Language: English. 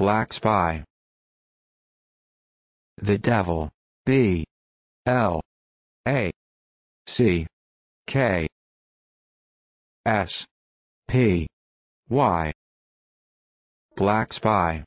Black Spy. The Devil. B. L. A. C. K. S. P. Y. Black Spy.